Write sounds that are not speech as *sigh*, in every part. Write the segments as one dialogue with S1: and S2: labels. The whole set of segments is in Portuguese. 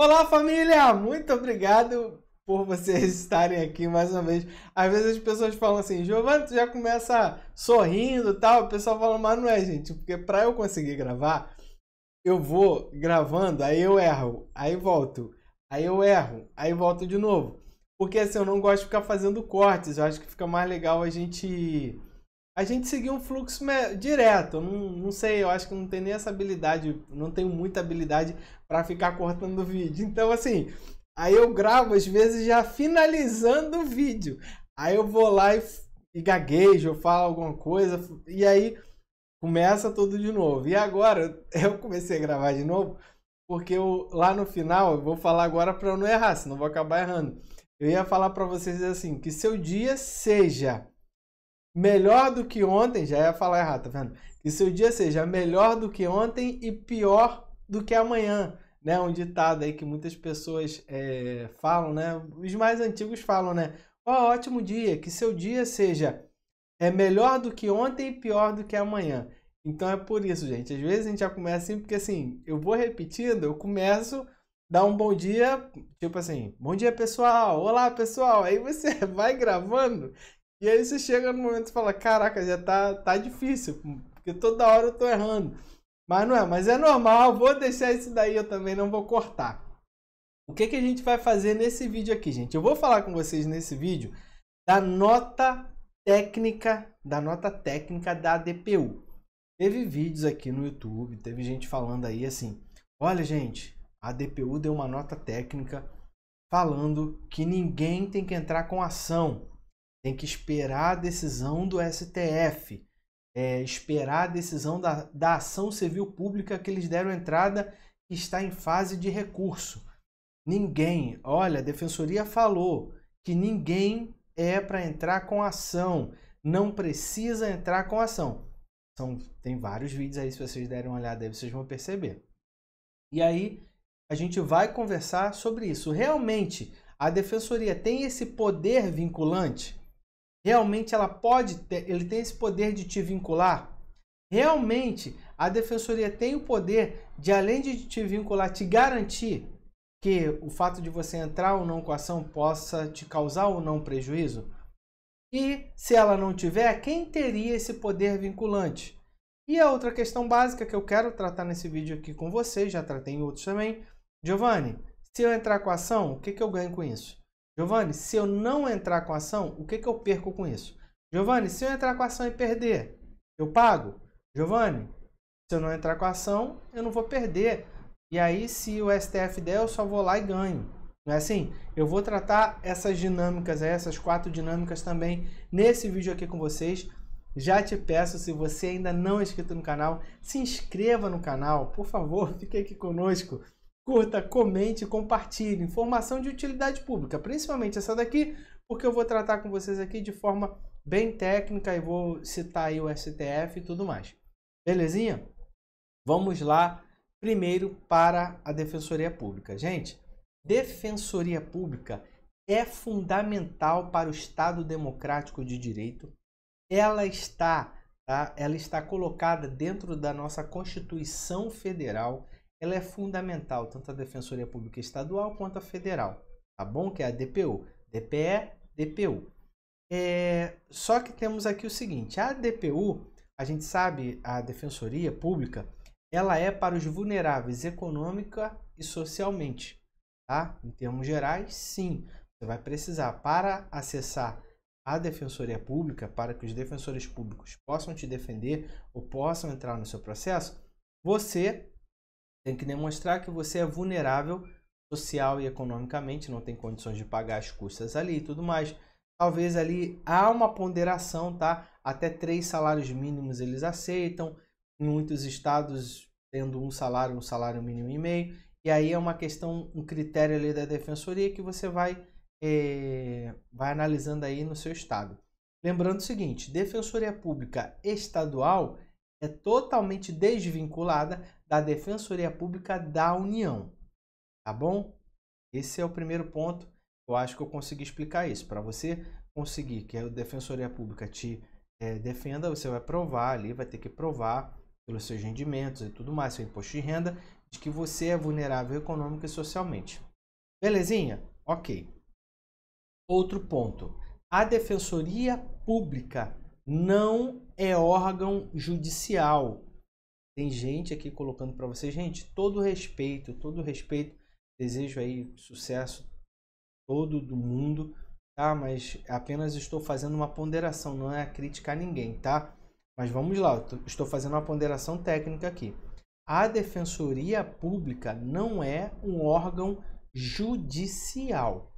S1: Olá, família! Muito obrigado por vocês *laughs* estarem aqui mais uma vez. Às vezes as pessoas falam assim, Giovanni, tu já começa sorrindo e tal. O pessoal fala, mas não é, gente, porque para eu conseguir gravar, eu vou gravando, aí eu erro, aí volto, aí eu erro, aí volto de novo. Porque assim, eu não gosto de ficar fazendo cortes, eu acho que fica mais legal a gente a gente seguiu um fluxo direto. Não, não sei, eu acho que não tem nem essa habilidade, não tenho muita habilidade para ficar cortando o vídeo. Então, assim, aí eu gravo às vezes já finalizando o vídeo. Aí eu vou lá e, e gaguejo, eu falo alguma coisa, e aí começa tudo de novo. E agora *laughs* eu comecei a gravar de novo, porque eu, lá no final, eu vou falar agora para eu não errar, senão eu vou acabar errando. Eu ia falar para vocês assim, que seu dia seja melhor do que ontem, já ia falar errado, tá vendo? Que seu dia seja melhor do que ontem e pior do que amanhã, né? Um ditado aí que muitas pessoas é, falam, né? Os mais antigos falam, né? Ó, oh, ótimo dia, que seu dia seja é melhor do que ontem e pior do que amanhã. Então é por isso, gente. Às vezes a gente já começa assim, porque assim, eu vou repetindo, eu começo dá um bom dia, tipo assim, bom dia pessoal, olá pessoal. Aí você *laughs* vai gravando e aí você chega no momento e fala, caraca, já tá, tá difícil, porque toda hora eu tô errando. Mas não é, mas é normal, vou deixar isso daí, eu também não vou cortar. O que, que a gente vai fazer nesse vídeo aqui, gente? Eu vou falar com vocês nesse vídeo da nota técnica, da nota técnica da DPU. Teve vídeos aqui no YouTube, teve gente falando aí assim, olha gente, a DPU deu uma nota técnica falando que ninguém tem que entrar com ação tem que esperar a decisão do STF, é, esperar a decisão da, da ação civil pública que eles deram entrada que está em fase de recurso. Ninguém, olha, a defensoria falou que ninguém é para entrar com ação, não precisa entrar com ação. São, tem vários vídeos aí, se vocês derem uma olhada vocês vão perceber. E aí a gente vai conversar sobre isso. Realmente, a defensoria tem esse poder vinculante? Realmente ela pode ter, ele tem esse poder de te vincular? Realmente a defensoria tem o poder de, além de te vincular, te garantir que o fato de você entrar ou não com a ação possa te causar ou não prejuízo? E se ela não tiver, quem teria esse poder vinculante? E a outra questão básica que eu quero tratar nesse vídeo aqui com você, já tratei em outros também. Giovanni, se eu entrar com a ação, o que, que eu ganho com isso? Giovanni, se eu não entrar com a ação, o que, que eu perco com isso? Giovanni, se eu entrar com a ação e perder, eu pago? Giovanni, se eu não entrar com a ação, eu não vou perder. E aí, se o STF der, eu só vou lá e ganho. Não é assim? Eu vou tratar essas dinâmicas, essas quatro dinâmicas também nesse vídeo aqui com vocês. Já te peço, se você ainda não é inscrito no canal, se inscreva no canal, por favor, *laughs* fique aqui conosco curta, comente, compartilhe. Informação de utilidade pública, principalmente essa daqui, porque eu vou tratar com vocês aqui de forma bem técnica e vou citar aí o STF e tudo mais. Belezinha? Vamos lá, primeiro para a Defensoria Pública. Gente, Defensoria Pública é fundamental para o Estado democrático de direito. Ela está, tá? ela está colocada dentro da nossa Constituição Federal ela é fundamental, tanto a Defensoria Pública Estadual quanto a Federal, tá bom? Que é a DPU, DPE, DPU. É, só que temos aqui o seguinte, a DPU, a gente sabe, a Defensoria Pública, ela é para os vulneráveis econômica e socialmente, tá? Em termos gerais, sim. Você vai precisar para acessar a Defensoria Pública, para que os defensores públicos possam te defender ou possam entrar no seu processo, você tem que demonstrar que você é vulnerável social e economicamente, não tem condições de pagar as custas ali e tudo mais. Talvez ali há uma ponderação, tá? Até três salários mínimos eles aceitam, em muitos estados tendo um salário, um salário mínimo e meio. E aí é uma questão, um critério ali da defensoria que você vai, é, vai analisando aí no seu estado. Lembrando o seguinte, defensoria pública estadual é totalmente desvinculada da Defensoria Pública da União. Tá bom? Esse é o primeiro ponto. Eu acho que eu consegui explicar isso. Para você conseguir que a Defensoria Pública te é, defenda, você vai provar ali, vai ter que provar pelos seus rendimentos e tudo mais, seu imposto de renda, de que você é vulnerável econômica e socialmente. Belezinha? Ok. Outro ponto. A Defensoria Pública não é órgão judicial. Tem gente aqui colocando para vocês, gente, todo respeito, todo respeito, desejo aí sucesso todo do mundo, tá? Mas apenas estou fazendo uma ponderação, não é criticar ninguém, tá? Mas vamos lá, estou fazendo uma ponderação técnica aqui. A Defensoria Pública não é um órgão judicial,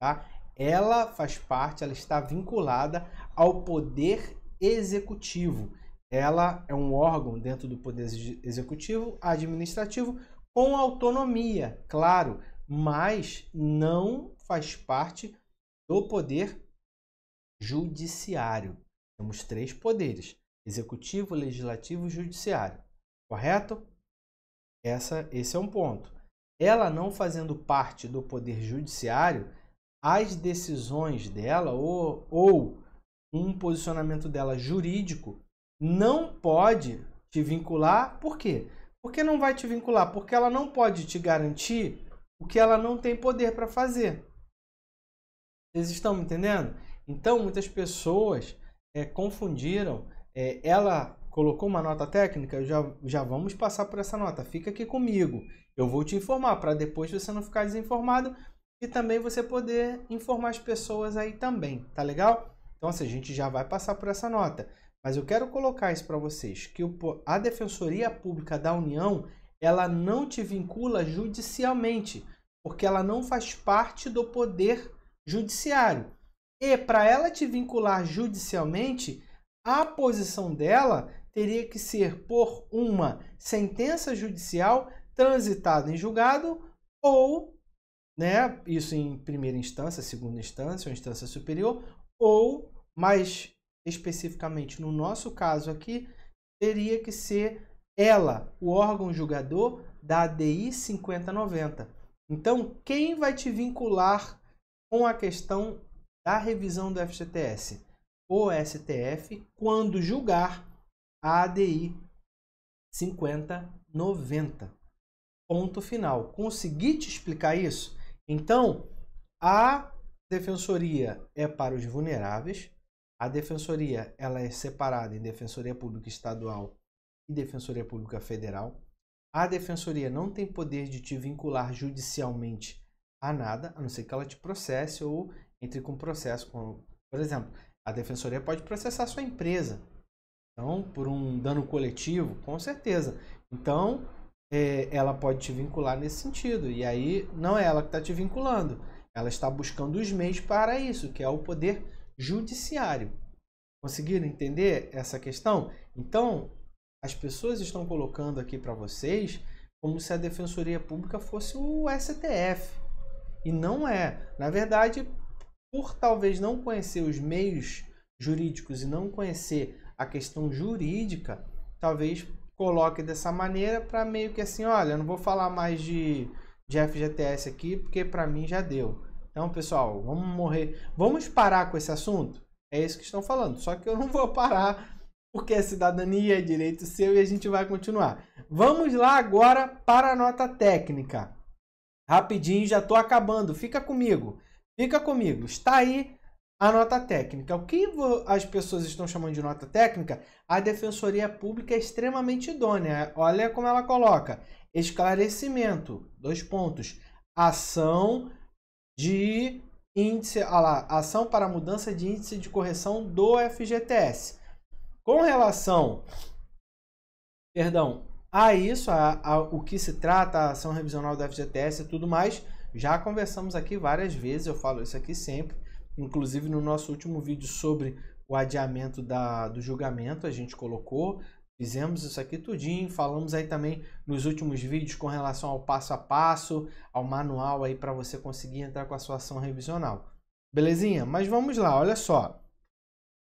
S1: tá? Ela faz parte, ela está vinculada ao Poder executivo. Ela é um órgão dentro do poder executivo, administrativo, com autonomia, claro, mas não faz parte do poder judiciário. Temos três poderes: executivo, legislativo e judiciário. Correto? Essa, esse é um ponto. Ela não fazendo parte do poder judiciário, as decisões dela ou, ou um posicionamento dela jurídico não pode te vincular. Por quê? Porque não vai te vincular, porque ela não pode te garantir o que ela não tem poder para fazer. Vocês estão me entendendo? Então, muitas pessoas é, confundiram. É, ela colocou uma nota técnica, já, já vamos passar por essa nota. Fica aqui comigo. Eu vou te informar para depois você não ficar desinformado e também você poder informar as pessoas aí também, tá legal? Então, assim, a gente já vai passar por essa nota. Mas eu quero colocar isso para vocês, que a Defensoria Pública da União, ela não te vincula judicialmente, porque ela não faz parte do poder judiciário. E para ela te vincular judicialmente, a posição dela teria que ser por uma sentença judicial transitada em julgado ou, né, isso em primeira instância, segunda instância ou instância superior, ou mas especificamente no nosso caso aqui, teria que ser ela, o órgão julgador da ADI 5090. Então, quem vai te vincular com a questão da revisão do FGTS? O STF, quando julgar a ADI 5090. Ponto final. Consegui te explicar isso? Então, a defensoria é para os vulneráveis, a defensoria ela é separada em defensoria pública estadual e defensoria pública federal. A defensoria não tem poder de te vincular judicialmente a nada, a não ser que ela te processe ou entre com processo. Com... Por exemplo, a defensoria pode processar sua empresa. Então, por um dano coletivo, com certeza. Então, é, ela pode te vincular nesse sentido. E aí, não é ela que está te vinculando. Ela está buscando os meios para isso, que é o poder judiciário. Conseguiram entender essa questão? Então, as pessoas estão colocando aqui para vocês como se a Defensoria Pública fosse o STF. E não é. Na verdade, por talvez não conhecer os meios jurídicos e não conhecer a questão jurídica, talvez coloque dessa maneira para meio que assim, olha, não vou falar mais de, de FGTS aqui, porque para mim já deu. Então, pessoal, vamos morrer. Vamos parar com esse assunto? É isso que estão falando. Só que eu não vou parar porque é cidadania, é direito seu e a gente vai continuar. Vamos lá agora para a nota técnica. Rapidinho, já estou acabando. Fica comigo. Fica comigo. Está aí a nota técnica. O que as pessoas estão chamando de nota técnica? A Defensoria Pública é extremamente idônea. Olha como ela coloca: esclarecimento, dois pontos, ação de índice, a lá, ação para mudança de índice de correção do FGTS. Com relação, perdão, a isso, a, a, o que se trata, a ação revisional do FGTS e tudo mais, já conversamos aqui várias vezes, eu falo isso aqui sempre, inclusive no nosso último vídeo sobre o adiamento da, do julgamento, a gente colocou Fizemos isso aqui tudinho, falamos aí também nos últimos vídeos com relação ao passo a passo, ao manual aí para você conseguir entrar com a sua ação revisional. Belezinha? Mas vamos lá, olha só.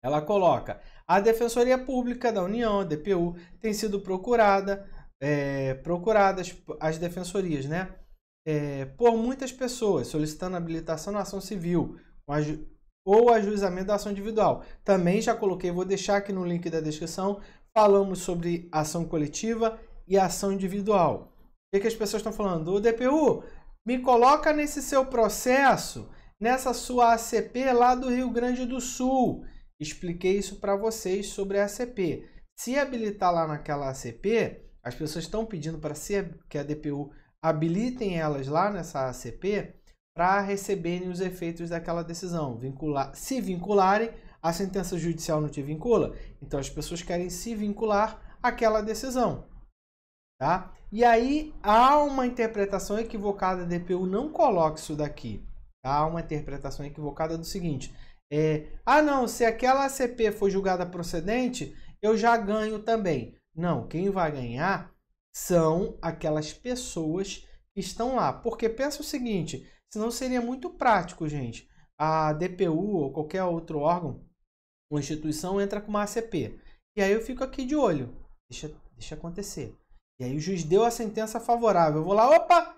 S1: Ela coloca: a Defensoria Pública da União, a DPU, tem sido procurada, é, procuradas as defensorias, né? É, por muitas pessoas solicitando habilitação na ação civil ou ajuizamento da ação individual. Também já coloquei, vou deixar aqui no link da descrição falamos sobre ação coletiva e ação individual. O que, que as pessoas estão falando? O DPU, me coloca nesse seu processo, nessa sua ACP lá do Rio Grande do Sul. Expliquei isso para vocês sobre a ACP. Se habilitar lá naquela ACP, as pessoas estão pedindo para que a DPU habilitem elas lá nessa ACP para receberem os efeitos daquela decisão, vincular, se vincularem a sentença judicial não te vincula, então as pessoas querem se vincular àquela decisão. Tá? E aí há uma interpretação equivocada, a DPU não coloca isso daqui. Tá? Há uma interpretação equivocada do seguinte: é, ah, não, se aquela CP for julgada procedente, eu já ganho também. Não, quem vai ganhar são aquelas pessoas que estão lá. Porque pensa o seguinte: senão seria muito prático, gente. A DPU ou qualquer outro órgão uma instituição entra com uma ACP. E aí eu fico aqui de olho. Deixa, deixa acontecer. E aí o juiz deu a sentença favorável. Eu vou lá, opa!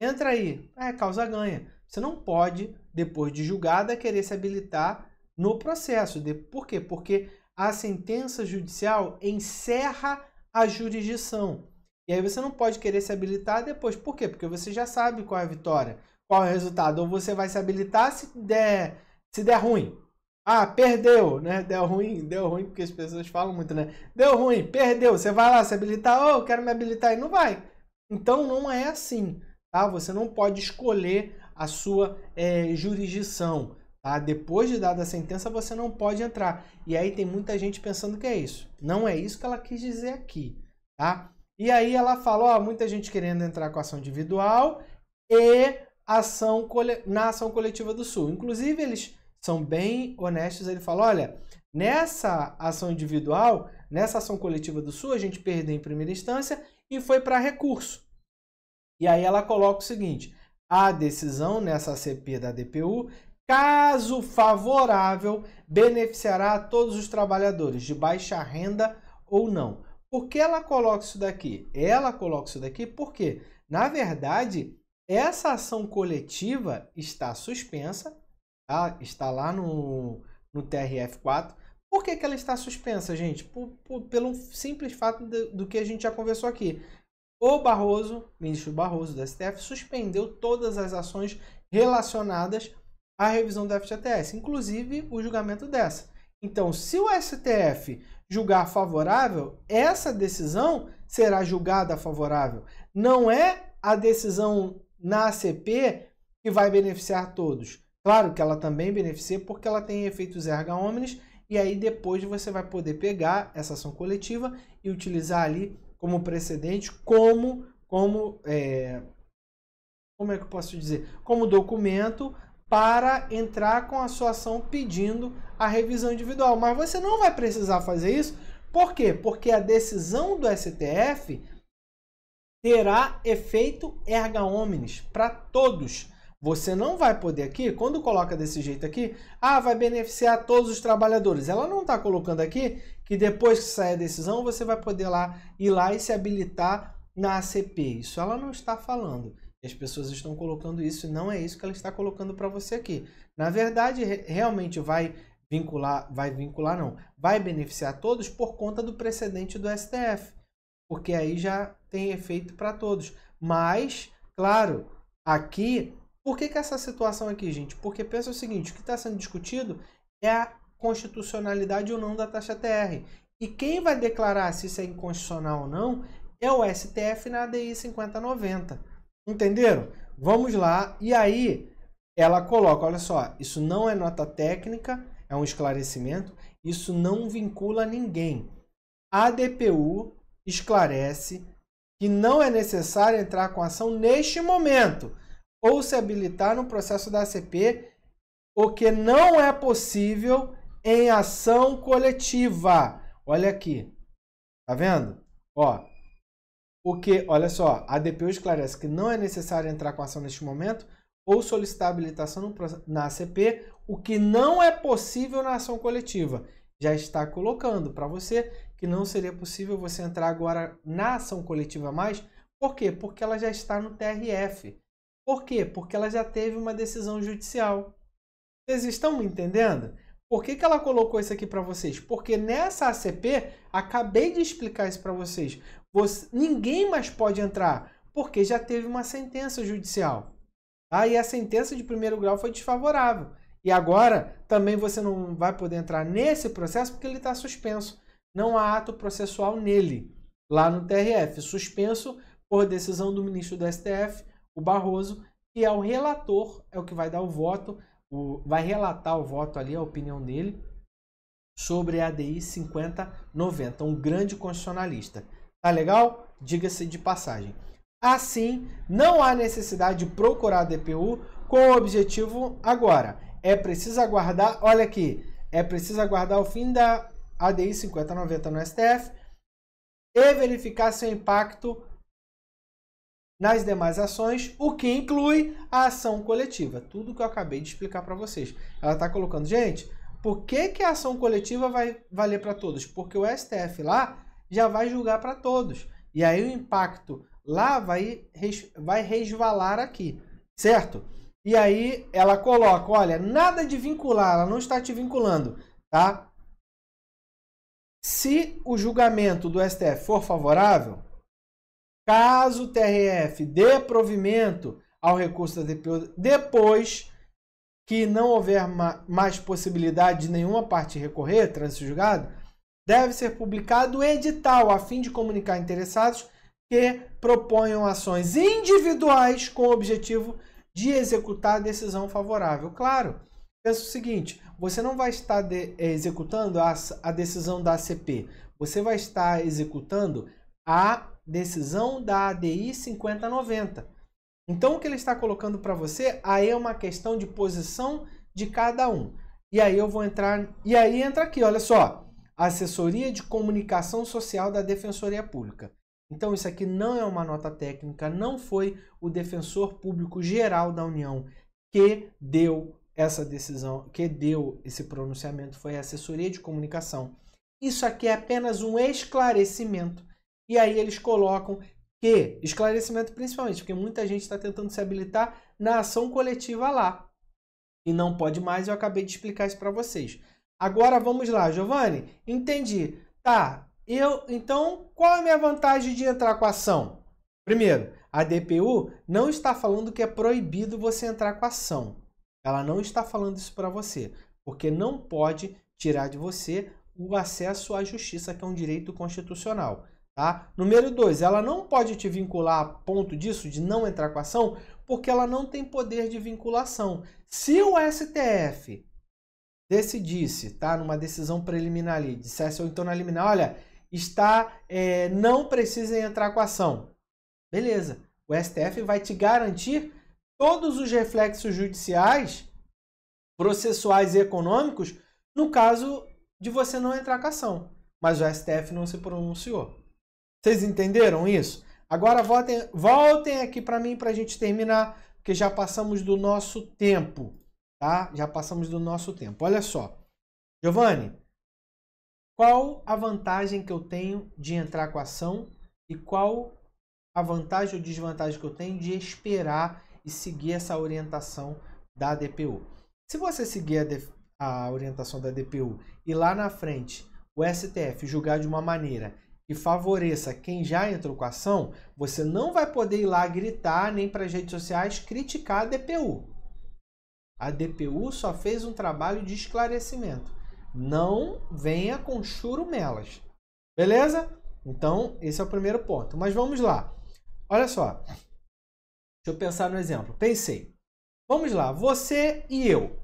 S1: Entra aí. É, causa ganha. Você não pode, depois de julgada, querer se habilitar no processo. De, por quê? Porque a sentença judicial encerra a jurisdição. E aí você não pode querer se habilitar depois. Por quê? Porque você já sabe qual é a vitória, qual é o resultado. Ou você vai se habilitar se der, se der ruim. Ah, perdeu, né? Deu ruim, deu ruim, porque as pessoas falam muito, né? Deu ruim, perdeu. Você vai lá se habilitar, oh, eu quero me habilitar e não vai. Então não é assim, tá? Você não pode escolher a sua é, jurisdição, tá? Depois de dada a sentença, você não pode entrar. E aí tem muita gente pensando que é isso. Não é isso que ela quis dizer aqui, tá? E aí ela falou, ó, muita gente querendo entrar com ação individual e ação na ação coletiva do Sul. Inclusive, eles são bem honestos, ele fala: olha, nessa ação individual, nessa ação coletiva do Sul, a gente perdeu em primeira instância e foi para recurso. E aí ela coloca o seguinte: a decisão nessa CP da DPU, caso favorável, beneficiará a todos os trabalhadores de baixa renda ou não. Por que ela coloca isso daqui? Ela coloca isso daqui porque, na verdade, essa ação coletiva está suspensa tá? está lá no, no TRF4. Por que, que ela está suspensa, gente? Por, por, pelo simples fato de, do que a gente já conversou aqui. O Barroso, ministro Barroso do STF, suspendeu todas as ações relacionadas à revisão da FGTS, inclusive o julgamento dessa. Então, se o STF julgar favorável, essa decisão será julgada favorável. Não é a decisão na ACP que vai beneficiar todos. Claro que ela também beneficia porque ela tem efeitos erga omnes e aí depois você vai poder pegar essa ação coletiva e utilizar ali como precedente, como, como, é, como é que eu posso dizer, como documento para entrar com a sua ação pedindo a revisão individual. Mas você não vai precisar fazer isso, por quê? Porque a decisão do STF terá efeito erga omnes para todos você não vai poder aqui, quando coloca desse jeito aqui, ah, vai beneficiar todos os trabalhadores. Ela não está colocando aqui que depois que sair a decisão, você vai poder lá ir lá e se habilitar na ACP. Isso ela não está falando. As pessoas estão colocando isso e não é isso que ela está colocando para você aqui. Na verdade, realmente vai vincular, vai vincular não, vai beneficiar todos por conta do precedente do STF, porque aí já tem efeito para todos. Mas, claro, aqui por que, que essa situação aqui, gente? Porque pensa o seguinte: o que está sendo discutido é a constitucionalidade ou não da taxa TR. E quem vai declarar se isso é inconstitucional ou não é o STF na ADI 5090. Entenderam? Vamos lá. E aí ela coloca, olha só, isso não é nota técnica, é um esclarecimento, isso não vincula ninguém. A DPU esclarece que não é necessário entrar com ação neste momento ou se habilitar no processo da ACP, o que não é possível em ação coletiva. Olha aqui. Tá vendo? Ó. O que, olha só, a DPU esclarece que não é necessário entrar com ação neste momento ou solicitar habilitação no, na ACP, o que não é possível na ação coletiva. Já está colocando para você que não seria possível você entrar agora na ação coletiva mais. Por quê? Porque ela já está no TRF. Por quê? Porque ela já teve uma decisão judicial. Vocês estão me entendendo? Por que, que ela colocou isso aqui para vocês? Porque nessa ACP, acabei de explicar isso para vocês, você, ninguém mais pode entrar, porque já teve uma sentença judicial. Tá? E a sentença de primeiro grau foi desfavorável. E agora também você não vai poder entrar nesse processo porque ele está suspenso. Não há ato processual nele, lá no TRF. Suspenso por decisão do ministro do STF o Barroso, que é o relator, é o que vai dar o voto, o, vai relatar o voto ali, a opinião dele, sobre a ADI 5090, um grande constitucionalista. Tá legal? Diga-se de passagem. Assim, não há necessidade de procurar a DPU com o objetivo agora. É preciso aguardar, olha aqui, é preciso aguardar o fim da ADI 5090 no STF e verificar seu impacto nas demais ações, o que inclui a ação coletiva. Tudo que eu acabei de explicar para vocês. Ela está colocando, gente, por que, que a ação coletiva vai valer para todos? Porque o STF lá já vai julgar para todos. E aí o impacto lá vai, vai resvalar aqui, certo? E aí ela coloca, olha, nada de vincular, ela não está te vinculando, tá? Se o julgamento do STF for favorável, Caso o TRF dê provimento ao recurso da DPO depois que não houver mais possibilidade de nenhuma parte recorrer, trânsito julgado, deve ser publicado o edital a fim de comunicar interessados que proponham ações individuais com o objetivo de executar a decisão favorável. Claro, pensa o seguinte, você não vai estar eh, executando a, a decisão da ACP, você vai estar executando a decisão da ADI 5090. Então, o que ele está colocando para você aí é uma questão de posição de cada um. E aí eu vou entrar. E aí entra aqui, olha só. Assessoria de Comunicação Social da Defensoria Pública. Então, isso aqui não é uma nota técnica, não foi o defensor público geral da União que deu essa decisão, que deu esse pronunciamento, foi a assessoria de comunicação. Isso aqui é apenas um esclarecimento e aí eles colocam que esclarecimento principalmente, porque muita gente está tentando se habilitar na ação coletiva lá. E não pode mais, eu acabei de explicar isso para vocês. Agora vamos lá, Giovanni, entendi. Tá, eu então qual é a minha vantagem de entrar com a ação? Primeiro, a DPU não está falando que é proibido você entrar com a ação. Ela não está falando isso para você, porque não pode tirar de você o acesso à justiça, que é um direito constitucional. Tá? Número 2, ela não pode te vincular a ponto disso, de não entrar com a ação, porque ela não tem poder de vinculação. Se o STF decidisse, tá, numa decisão preliminar ali, dissesse ou então na liminar, olha, está, é, não precisa entrar com a ação. Beleza, o STF vai te garantir todos os reflexos judiciais, processuais e econômicos, no caso de você não entrar com a ação. Mas o STF não se pronunciou. Vocês entenderam isso? Agora voltem, voltem aqui para mim para a gente terminar, porque já passamos do nosso tempo, tá? Já passamos do nosso tempo. Olha só. Giovanni, qual a vantagem que eu tenho de entrar com a ação e qual a vantagem ou desvantagem que eu tenho de esperar e seguir essa orientação da DPU? Se você seguir a, a orientação da DPU e lá na frente o STF julgar de uma maneira que favoreça quem já entrou com a ação, você não vai poder ir lá gritar nem para as redes sociais criticar a DPU. A DPU só fez um trabalho de esclarecimento. Não venha com churumelas. Beleza? Então, esse é o primeiro ponto. Mas vamos lá. Olha só. Deixa eu pensar no exemplo. Pensei. Vamos lá, você e eu,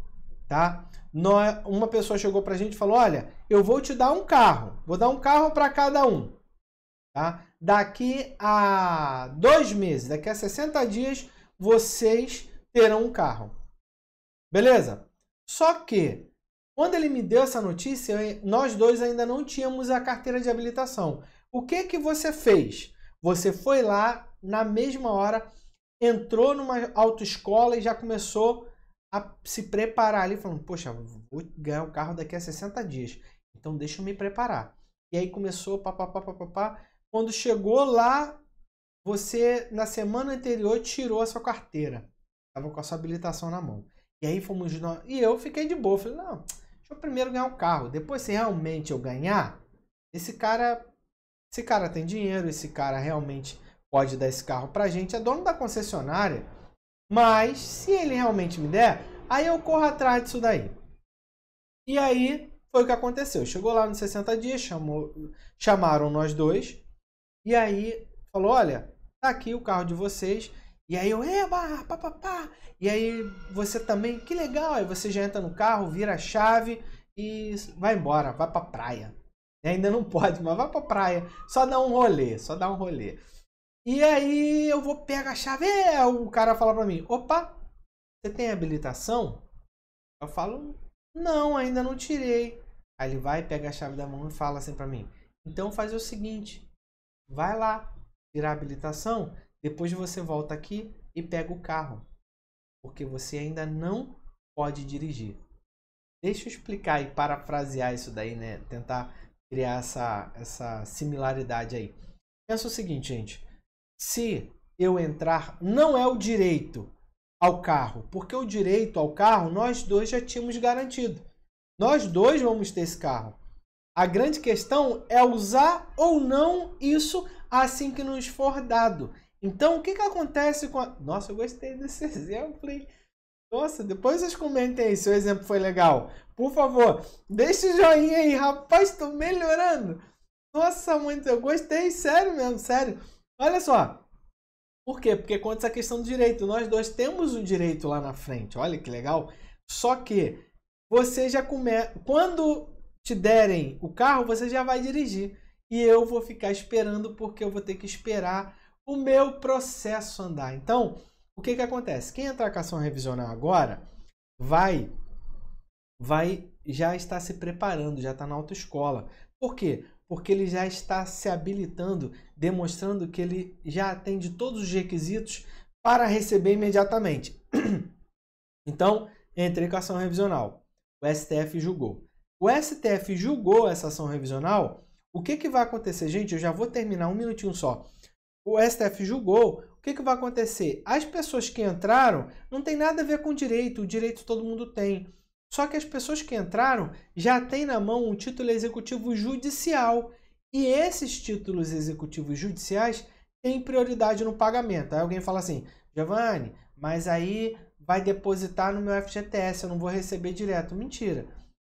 S1: tá? nós, uma pessoa chegou para a gente e falou: Olha, eu vou te dar um carro, vou dar um carro para cada um. Tá? Daqui a dois meses, daqui a 60 dias, vocês terão um carro. Beleza? Só que, quando ele me deu essa notícia, nós dois ainda não tínhamos a carteira de habilitação. O que que você fez? Você foi lá, na mesma hora, entrou numa autoescola e já começou a se preparar ali, falando, poxa, vou ganhar o carro daqui a 60 dias. Então deixa eu me preparar. E aí começou, papapá, papapá. Quando chegou lá, você, na semana anterior, tirou a sua carteira. Tava com a sua habilitação na mão. E aí fomos nós. E eu fiquei de boa. Falei, não, deixa eu primeiro ganhar o um carro. Depois, se realmente eu ganhar, esse cara. Esse cara tem dinheiro, esse cara realmente pode dar esse carro pra gente. É dono da concessionária mas se ele realmente me der, aí eu corro atrás disso daí. E aí foi o que aconteceu. Chegou lá nos 60 dias, chamou, chamaram nós dois. E aí falou: olha, tá aqui o carro de vocês. E aí eu, eba, papapá. E aí você também, que legal. Aí você já entra no carro, vira a chave e vai embora, vai pra praia. E ainda não *laughs* pode, mas vai pra praia. Só dá um rolê, só dá um rolê. E aí eu vou pegar a chave. É, o cara fala para mim: opa, você tem habilitação? Eu falo: não, ainda não tirei. Aí ele vai, pega a chave da mão e fala assim para mim: então faz o seguinte, vai lá, tirar a habilitação, depois você volta aqui e pega o carro, porque você ainda não pode dirigir. Deixa eu explicar e parafrasear isso daí, né? Tentar criar essa, essa similaridade aí. Pensa o seguinte, gente se eu entrar, não é o direito ao carro, porque o direito ao carro nós dois já tínhamos garantido. Nós dois vamos ter esse carro. A grande questão é usar ou não isso assim que nos for dado. Então, o que, que acontece com a... Nossa, eu gostei desse *laughs* exemplo, hein? Nossa, depois vocês comentem aí se o exemplo foi legal. Por favor, deixa o joinha aí. Rapaz, tô melhorando. Nossa, muito, eu gostei. Sério mesmo, sério. Olha só. Por quê? Porque quanto essa questão do direito, nós dois temos o um direito lá na frente. Olha que legal. Só que você já começa. Quando te derem o carro, você já vai dirigir. E eu vou ficar esperando porque eu vou ter que esperar o meu processo andar. Então, o que, que acontece? Quem entrar com ação revisional agora vai vai já está se preparando, já está na autoescola. Por quê? porque ele já está se habilitando, demonstrando que ele já atende todos os requisitos para receber imediatamente. *clears throat* Então, entrei com a ação revisional. O STF julgou. O STF julgou essa ação revisional. O que, que vai acontecer? Gente, eu já vou terminar um minutinho só. O STF julgou. O que, que vai acontecer? As pessoas que entraram não tem nada a ver com direito. O direito todo mundo tem. Só que as pessoas que entraram já têm na mão um título executivo judicial. E esses títulos executivos judiciais têm prioridade no pagamento. Aí alguém fala assim: Giovanni, mas aí vai depositar no meu FGTS, eu não vou receber direto. Mentira.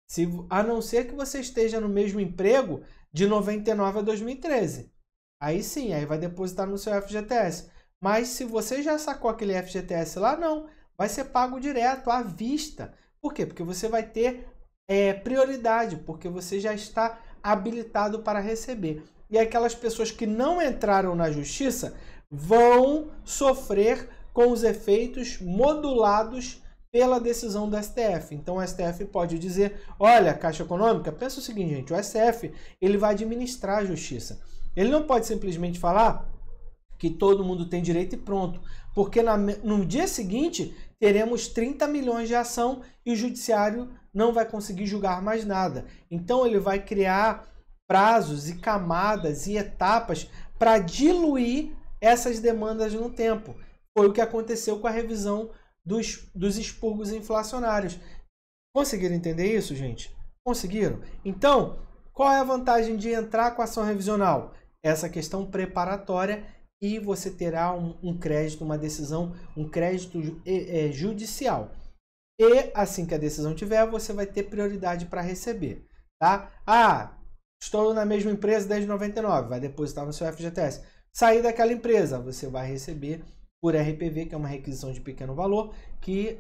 S1: Se, a não ser que você esteja no mesmo emprego de 99 a 2013. Aí sim, aí vai depositar no seu FGTS. Mas se você já sacou aquele FGTS lá, não. Vai ser pago direto, à vista. Por quê? Porque você vai ter é, prioridade, porque você já está habilitado para receber. E aquelas pessoas que não entraram na justiça vão sofrer com os efeitos modulados pela decisão do STF. Então o STF pode dizer, olha, Caixa Econômica, pensa o seguinte, gente, o STF ele vai administrar a justiça. Ele não pode simplesmente falar, que todo mundo tem direito e pronto. Porque na, no dia seguinte teremos 30 milhões de ação e o judiciário não vai conseguir julgar mais nada. Então ele vai criar prazos e camadas e etapas para diluir essas demandas no tempo. Foi o que aconteceu com a revisão dos, dos expurgos inflacionários. Conseguiram entender isso, gente? Conseguiram? Então, qual é a vantagem de entrar com ação revisional? Essa questão preparatória e você terá um, um crédito, uma decisão, um crédito é, judicial. E assim que a decisão tiver, você vai ter prioridade para receber, tá? Ah, estou na mesma empresa desde 99, vai depositar no seu FGTS. Sair daquela empresa, você vai receber por RPV, que é uma requisição de pequeno valor, que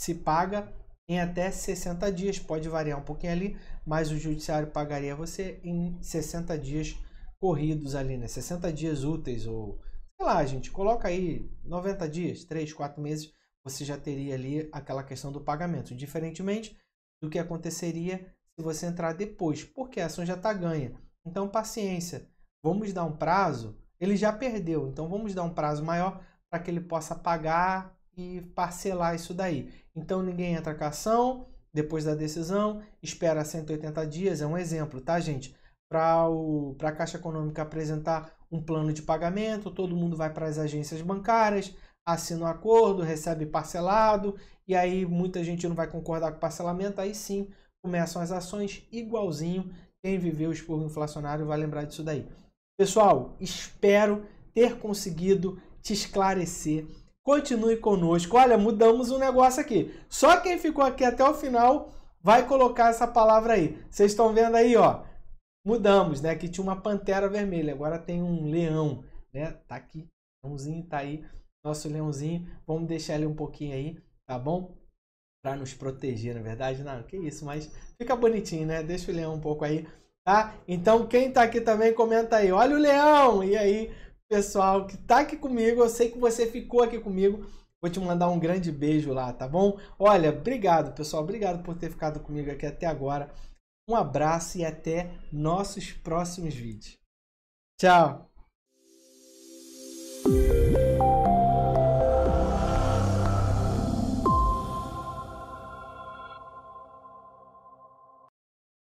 S1: se paga em até 60 dias, pode variar um pouquinho ali, mas o judiciário pagaria você em 60 dias corridos ali, né? 60 dias úteis ou sei lá, gente, coloca aí 90 dias, 3, 4 meses, você já teria ali aquela questão do pagamento, diferentemente do que aconteceria se você entrar depois, porque a ação já está ganha. Então, paciência, vamos dar um prazo, ele já perdeu, então vamos dar um prazo maior para que ele possa pagar e parcelar isso daí. Então, ninguém entra com a ação depois da decisão, espera 180 dias, é um exemplo, tá, gente? para a Caixa Econômica apresentar um plano de pagamento, todo mundo vai para as agências bancárias, assina um acordo, recebe parcelado, e aí muita gente não vai concordar com o parcelamento, aí sim começam as ações igualzinho. Quem viveu o expurgo inflacionário vai lembrar disso daí. Pessoal, espero ter conseguido te esclarecer. Continue conosco. Olha, mudamos um negócio aqui. Só quem ficou aqui até o final vai colocar essa palavra aí. Vocês estão vendo aí, ó? mudamos, né? Que tinha uma pantera vermelha, agora tem um leão, né? Tá aqui, leãozinho tá aí, nosso leãozinho. Vamos deixar ele um pouquinho aí, tá bom? Para nos proteger, na é verdade, não, que isso, mas fica bonitinho, né? Deixa o leão um pouco aí, tá? Então, quem tá aqui também, comenta aí, olha o leão! E aí, pessoal que tá aqui comigo, eu sei que você ficou aqui comigo. Vou te mandar um grande beijo lá, tá bom? Olha, obrigado, pessoal. Obrigado por ter ficado comigo aqui até agora. Um abraço e até nossos próximos vídeos. Tchau!